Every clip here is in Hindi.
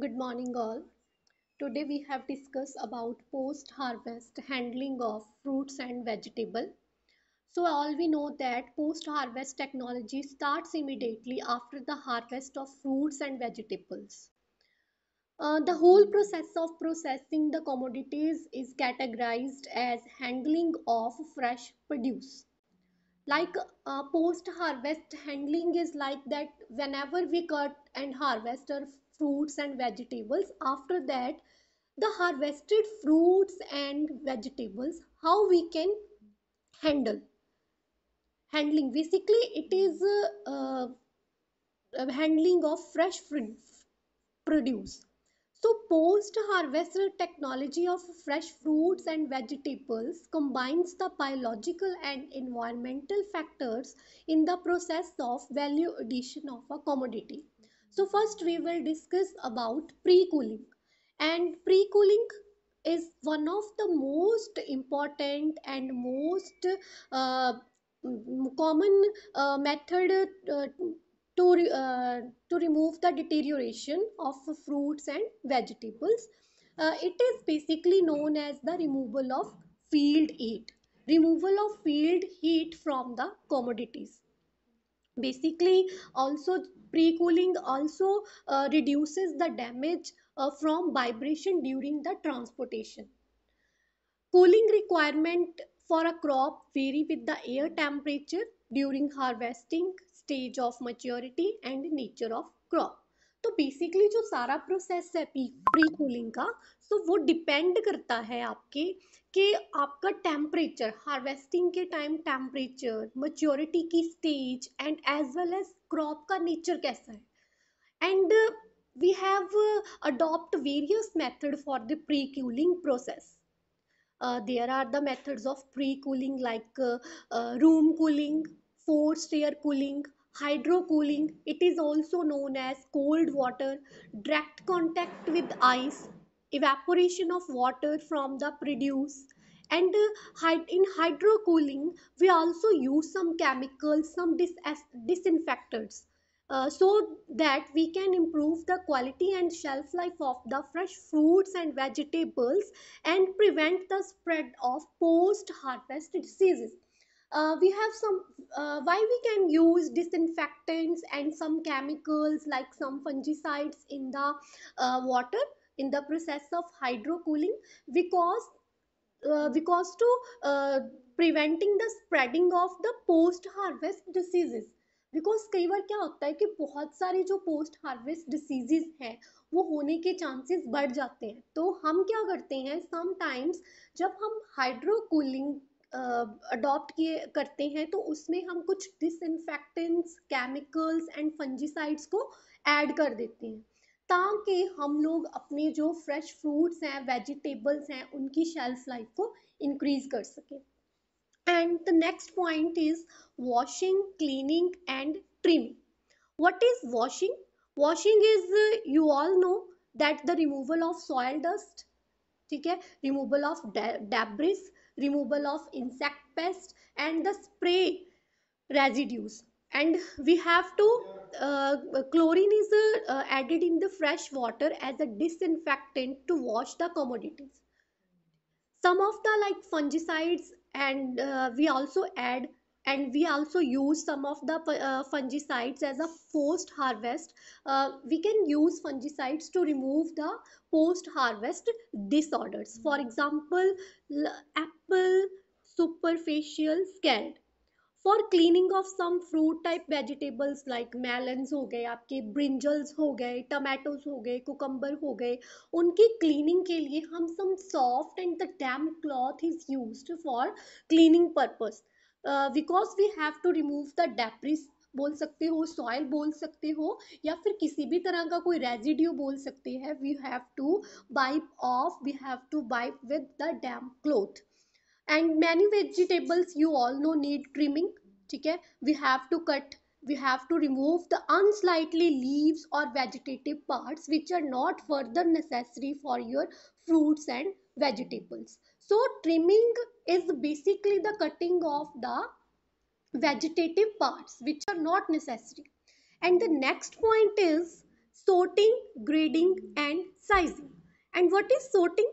Good morning all. Today we have discussed about post harvest handling of fruits and vegetable. So all we know that post harvest technology starts immediately after the harvest of fruits and vegetables. Uh, the whole process of processing the commodities is categorized as handling of fresh produce like uh, post harvest handling is like that whenever we cut and harvest our fruits and vegetables after that the harvested fruits and vegetables how we can handle handling basically it is uh, uh, handling of fresh produce so post harvest technology of fresh fruits and vegetables combines the biological and environmental factors in the process of value addition of a commodity so first we will discuss about pre-cooling and pre-cooling is one of the most important and most uh, common uh, method uh, to, uh, to remove the deterioration of fruits and vegetables. Uh, it is basically known as the removal of field heat. Removal of field heat from the commodities basically also Pre-cooling also uh, reduces the damage uh, from vibration during the transportation. Cooling requirement for a crop vary with the air temperature during harvesting, stage of maturity and nature of crop. तो बेसिकली जो सारा प्रोसेस है प्री कूलिंग का सो वो डिपेंड करता है आपके कि आपका टेम्परेचर हार्वेस्टिंग के टाइम टेम्परेचर मच्योरिटी की stage and as well as crop का नेचर कैसा है and we have adopt various method for the pre cooling process there are the methods of pre cooling like room cooling force air cooling hydrocooling it is also known as cold water direct contact with ice evaporation of water from the produce and uh, in hydrocooling we also use some chemicals some dis disinfectants uh, so that we can improve the quality and shelf life of the fresh fruits and vegetables and prevent the spread of post harvest diseases uh, we have some uh, why we can use disinfectants and some chemicals like some fungicides in the uh, water in the process of hydrocooling because uh, because to uh, preventing the spreading of the post harvest diseases because कई बार क्या होता है कि बहुत सारे जो पोस्ट हार्वेस्ट डिसीजेज हैं वो होने के चांसेस बढ़ जाते हैं तो हम क्या करते हैं समटाइम्स जब हम हाइड्रोकूलिंग अडॉप्ट किए करते हैं तो उसमें हम कुछ डिसइनफेक्टेंट्स केमिकल्स एंड फंजीसाइड्स को ऐड कर देते हैं ताकि हम लोग अपने जो फ्रेश फ्रूट्स हैं वेजिटेबल्स हैं उनकी शेल्फ लाइफ को इंक्रीज कर सकें and the next point is washing cleaning and trimming what is washing washing is you all know that the removal of soil dust ठीक है removal of debris removal of insect pest and the spray residues and we have to uh, chlorine is uh, added in the fresh water as a disinfectant to wash the commodities some of the like fungicides and uh, we also add and we also use some of the uh, fungicides as a post harvest uh, we can use fungicides to remove the post harvest disorders for example apple superficial scald for cleaning of some fruit type vegetables like melons ho gaye aapke brinjals ho tomatoes ho cucumber ho gaye unki cleaning ke liye hum some soft and the damp cloth is used for cleaning purpose because we have to remove the debris बोल सकते हो सॉयल बोल सकते हो या फिर किसी भी तरह का कोई रेजिड्यू बोल सकते हैं we have to wipe off we have to wipe with the damp cloth and many vegetables you all know need trimming ठीक है we have to cut we have to remove the unsightly leaves और vegetative parts which are not further necessary for your fruits and vegetables So trimming is basically the cutting of the vegetative parts which are not necessary. And the next point is sorting, grading and sizing. And what is sorting?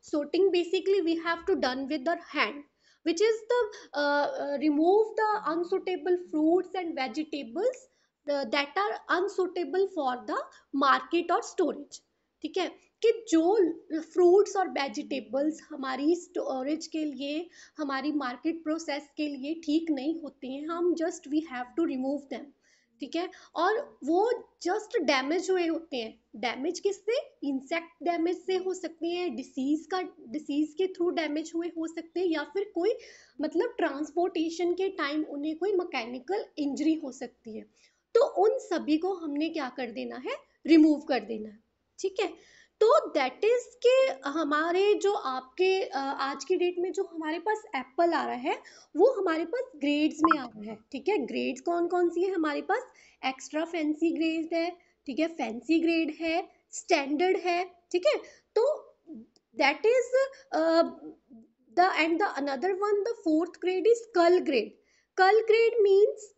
Sorting basically we have to done with our hand which is the uh, uh, remove the unsuitable fruits and vegetables the, that are unsuitable for the market or storage. ठीक है कि जो फ्रूट्स और वेजिटेबल्स हमारी स्टोरेज के लिए हमारी मार्केट प्रोसेस के लिए ठीक नहीं होते हैं हम just we have to remove them ठीक है और वो जस्ट डैमेज हुए होते हैं डैमेज किससे इंसेक्ट डैमेज से हो सकते हैं डिसीज का डिसीज के थ्रू डैमेज हुए हो सकते हैं या फिर कोई मतलब ट्रांसपोर्टेशन के टाइम उन्हें कोई मैकेनिकल इंजरी हो सकती है तो उन सभी को हमने क्या कर देना है रिमूव कर देना है ठीक है तो दैट इज़ के हमारे जो आपके आज की डेट में जो हमारे पास एप्पल आ रहा है वो हमारे पास ग्रेड्स में आ रहा है ठीक है ग्रेड्स कौन कौन सी है हमारे पास एक्स्ट्रा फैंसी ग्रेड है ठीक है फैंसी ग्रेड है स्टैंडर्ड है ठीक है तो that is the and the another one the fourth grade is cull grade cull grade means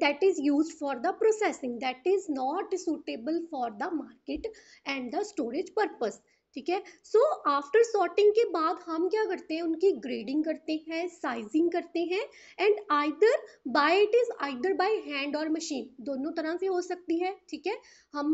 that is used for the processing that is not suitable for the market and the storage purpose ठीक है सो आफ्टर सॉर्टिंग के बाद हम क्या करते हैं उनकी ग्रेडिंग करते हैं साइजिंग करते हैं and either by it is either by hand और मशीन दोनों तरह से हो सकती है ठीक है हम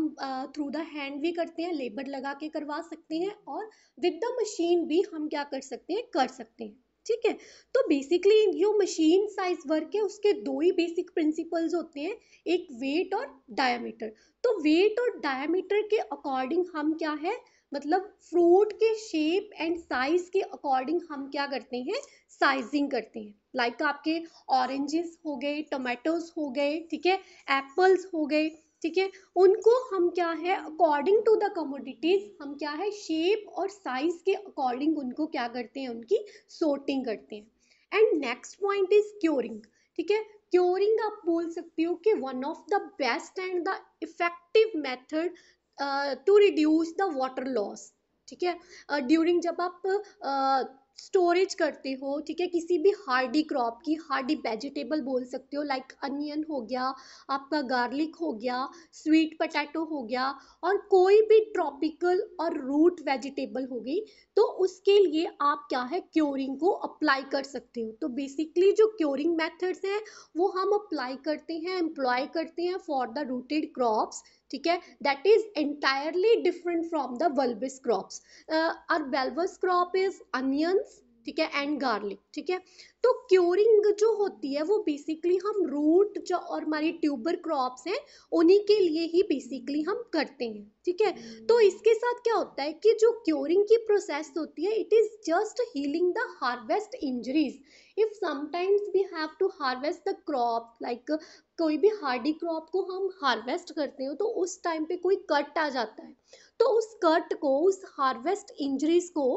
थ्रू द हैंड भी करते हैं लेबर लगा के करवा सकते हैं और विद द मशीन भी हम क्या कर सकते हैं कर सकते हैं ठीक है तो बेसिकली जो मशीन साइज वर्क है उसके दो ही बेसिक प्रिंसिपल्स होते हैं एक वेट और डायमीटर तो वेट और डायमीटर के अकॉर्डिंग हम क्या है मतलब फ्रूट के शेप एंड साइज के अकॉर्डिंग हम क्या करते हैं साइजिंग करते हैं लाइक like आपके ऑरेंजेस हो गए टोमेटोज हो गए ठीक है एप्पल्स हो गए ठीक है उनको हम क्या है अकॉर्डिंग टू द कमोडिटीज हम क्या है शेप और साइज के अकॉर्डिंग उनको क्या करते हैं उनकी सोर्टिंग करते हैं and next point is curing ठीक है क्योरिंग आप बोल सकते हो कि one of the best and the effective method to reduce the water loss ठीक है ड्यूरिंग uh, जब आप uh, स्टोरेज करते हो ठीक है किसी भी हार्डी क्रॉप की हार्डी वेजिटेबल बोल सकते हो लाइक अनियन हो गया आपका गार्लिक हो गया स्वीट पटैटो हो गया और कोई भी ट्रॉपिकल और रूट वेजिटेबल हो गई तो उसके लिए आप क्या है क्योरिंग को अप्लाई कर सकते हो तो बेसिकली जो क्योरिंग मेथड्स हैं वो हम अप्लाई करते हैं एम्प्लॉय करते हैं फॉर द रूटेड क्रॉप्स ठीक है that is entirely different from the bulbous crops uh, our bulbous crop is onions ठीक है एंड गार्लिक ठीक है तो क्योरिंग जो होती है वो बेसिकली हम रूट जो और हमारी ट्यूबर क्रॉप्स हैं उन्हीं के लिए ही बेसिकली हम करते हैं ठीक है तो hmm. इसके साथ क्या होता है कि जो क्योरिंग की प्रोसेस होती है it is just healing the harvest injuries if sometimes we have to harvest the crop like कोई भी हार्डी क्रॉप को हम हार्वेस्ट करते हो तो उस टाइम पे कोई कट आ जाता है तो उस कट को उस हार्वेस्ट इंजरीज को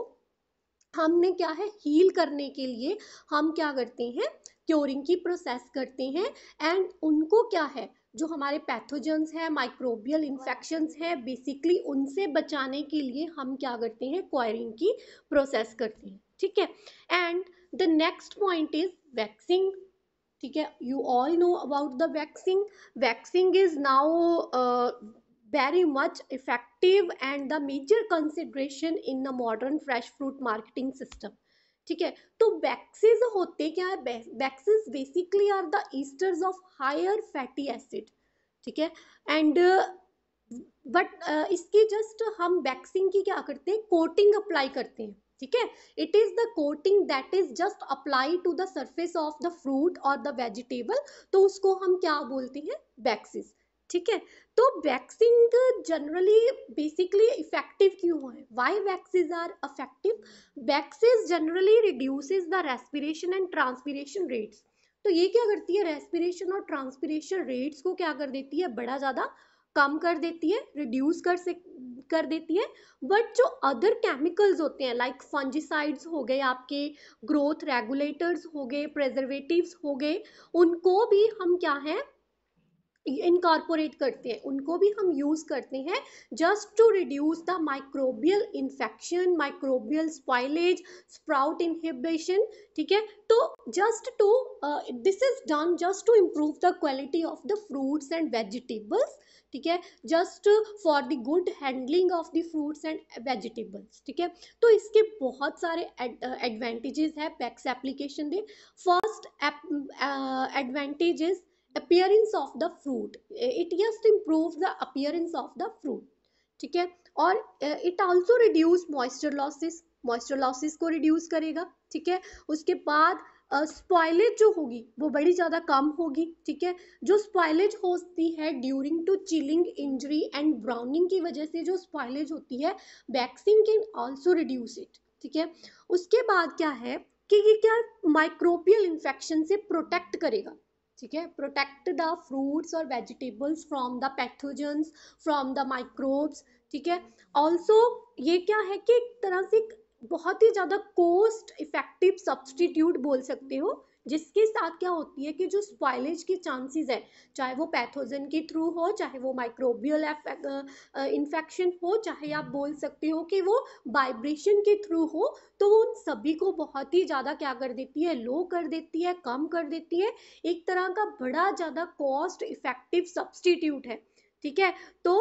हमने क्या है हील करने के लिए हम क्या करते हैं क्योरिंग की प्रोसेस करते हैं एंड उनको क्या है जो हमारे पैथोजेंस हैं माइक्रोबियल इन्फेक्शंस हैं बेसिकली उनसे बचाने के लिए हम क्या करते हैं क्वायरिंग की प्रोसेस करते हैं ठीक है and the next point is waxing ठीक है you all know about the waxing waxing is now very much effective and the major consideration in the modern fresh fruit marketing system ठीक है तो बैक्सिस होते क्या है waxes basically are the esters of higher fatty acid ठीक है एंड बट इसकी जस्ट हम वैक्सिंग की क्या करते हैं कोटिंग अप्लाई करते हैं ठीक है it is the coating that is just apply to the surface of the fruit और द वेजिटेबल तो उसको हम क्या बोलते हैं वैक्सीज ठीक है तो वैक्सिंग जनरली बेसिकली इफेक्टिव क्यों है why waxes are effective waxes generally reduces the respiration and transpiration rates तो ये क्या करती है रेस्पिरेशन और ट्रांसपीरेशन रेट्स को क्या कर देती है बड़ा ज़्यादा कम कर देती है रिड्यूस कर से कर देती है बट जो अदर केमिकल्स होते हैं लाइक फंजिसाइड्स हो गए आपके ग्रोथ रेगुलेटर्स हो गए प्रजर्वेटिव हो गए उनको भी हम क्या हैं इनकॉर्पोरेट करते हैं उनको भी हम यूज़ करते हैं just to reduce the microbial infection microbial spoilage sprout inhibition ठीक है तो just to this is done just to improve the quality of the fruits and vegetables ठीक है just for the good handling of the fruits and vegetables ठीक है तो इसके बहुत सारे एडवांटेजेस है wax application the first advantages appearance of the fruit it just improve the appearance of the fruit ठीक है और it also reduce moisture losses moisture losses को रिड्यूस करेगा ठीक है उसके बाद स्पॉयलेज uh, जो होगी वो बड़ी ज़्यादा कम होगी ठीक है जो स्पॉयलेज होती है during to chilling injury and browning की वजह से जो स्पॉयलेज होती है waxes can also reduce it ठीक है उसके बाद क्या है कि ये क्या माइक्रोबियल इन्फेक्शन से प्रोटेक्ट करेगा ठीक है प्रोटेक्ट द फ्रूट्स और vegetables from the pathogen from the microbes ठीक है ऑल्सो ये क्या है कि एक तरह से बहुत ही ज़्यादा कोस्ट इफेक्टिव सब्सटीट्यूट बोल सकते हो जिसके साथ क्या होती है कि जो स्पॉयलेज के चांसेस है चाहे वो पैथोजन के थ्रू हो चाहे वो माइक्रोबियल इन्फेक्शन हो चाहे आप बोल सकते हो कि वो वाइब्रेशन के थ्रू हो तो वो उन सभी को बहुत ही ज़्यादा क्या कर देती है लो कर देती है कम कर देती है एक तरह का बड़ा ज़्यादा कॉस्ट इफेक्टिव सब्सटीट्यूट है ठीक है तो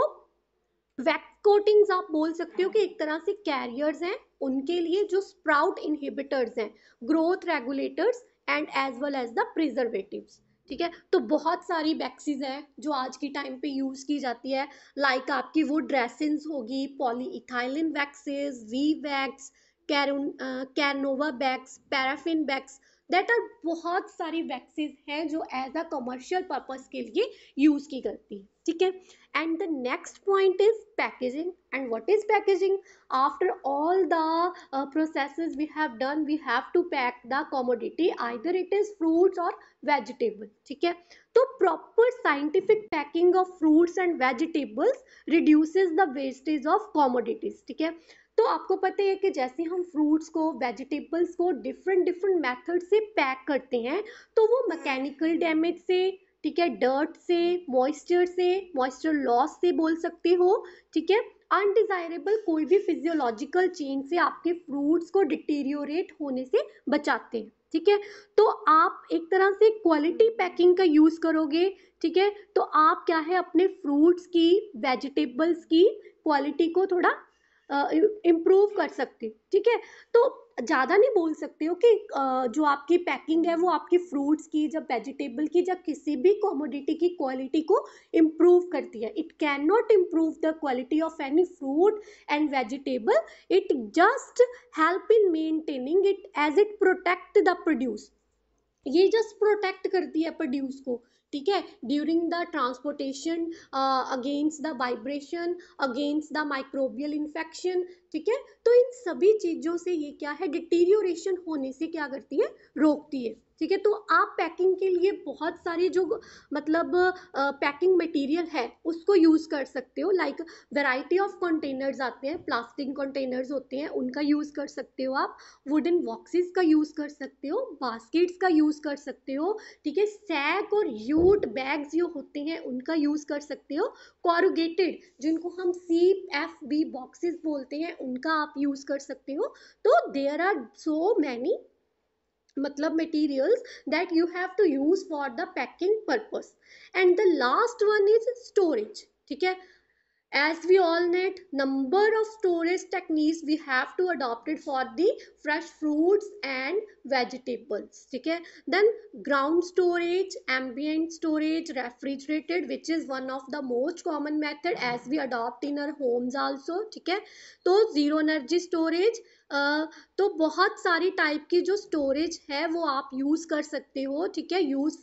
कोटिंग्स आप बोल सकते हो कि एक तरह से कैरियर्स हैं उनके लिए जो स्प्राउट इनहिबिटर्स हैं growth regulators and as well as the preservative ठीक है तो बहुत सारी वैक्सीज हैं जो आज की टाइम पे यूज़ की जाती है लाइक like आपकी वो ड्रेसिंग होगी पॉलीइथाइलिन वैक्सीज वी वैक्स कैरोन carnauba wax paraffin wax that are बहुत सारी वैक्सीन हैं जो एज अ कमर्शियल पर्पज के लिए यूज़ की करती है ठीक है and the next point is packaging and what is packaging after all the process we have done we have to pack the commodity either it is fruits और वेजिटेबल ठीक है तो proper scientific packing of fruits and vegetables reduces the wastage of commodities ठीक है तो आपको पता है कि जैसे हम फ्रूट्स को वेजिटेबल्स को डिफरेंट डिफरेंट मेथड से पैक करते हैं तो वो मैकेनिकल हम्म। डैमेज से ठीक है डर्ट से मॉइस्चर से मॉइस्चर लॉस से बोल सकते हो ठीक है अनडिजायरेबल कोई भी फिजियोलॉजिकल चेंज से आपके फ्रूट्स को डिटेरियोरेट होने से बचाते हैं ठीक है तो आप एक तरह से क्वालिटी हम्म। पैकिंग का यूज़ करोगे ठीक है तो आप क्या है अपने फ्रूट्स की वेजिटेबल्स की क्वालिटी को थोड़ा इम्प्रूव कर सकती ठीक है तो ज़्यादा नहीं बोल सकते हो कि जो आपकी पैकिंग है वो आपकी फ्रूट्स की जब वेजिटेबल की जब किसी भी कॉमोडिटी की क्वालिटी को इम्प्रूव करती है it can not improve the quality of any fruit and vegetable it just help in maintaining it as it protect the produce ये जस्ट प्रोटेक्ट करती है प्रोड्यूस को ठीक है during the transportation against the vibration against the microbial infection ठीक है तो इन सभी चीज़ों से ये क्या है डिटीरियोरेशन होने से क्या करती है रोकती है ठीक है तो आप पैकिंग के लिए बहुत सारी जो मतलब पैकिंग मटेरियल है उसको यूज़ कर सकते हो लाइक वैरायटी ऑफ कंटेनर्स आते हैं प्लास्टिक कंटेनर्स होते हैं उनका यूज़ कर सकते हो आप वुडन बॉक्सेस का यूज़ कर सकते हो बास्केट्स का यूज़ कर सकते हो ठीक है सैक और यूट बैग्स जो होते हैं उनका यूज़ कर सकते हो कॉरोगेटेड जिनको हम सी एफ बी बॉक्सेस बोलते हैं उनका आप यूज़ कर सकते हो तो there are so many matlab materials that you have to use for the packing purpose and the last one is storage ठीक है as we all know number of storage techniques we have to adopt it for the fresh fruits and vegetables ठीक है then ground storage ambient storage refrigerated which is one of the most common method as we adopt in our homes also ठीक है तो zero energy storage तो बहुत सारी टाइप की जो स्टोरेज है वो आप यूज़ कर सकते हो ठीक है use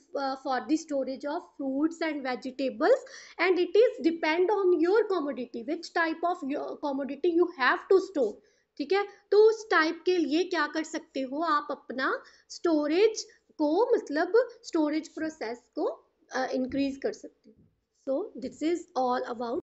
for the storage of fruits and vegetables and it is depend on your commodity which type of commodity you have to store ठीक है तो उस टाइप के लिए क्या कर सकते हो आप अपना स्टोरेज को मतलब स्टोरेज प्रोसेस को इंक्रीज uh, कर सकते हो so this is all about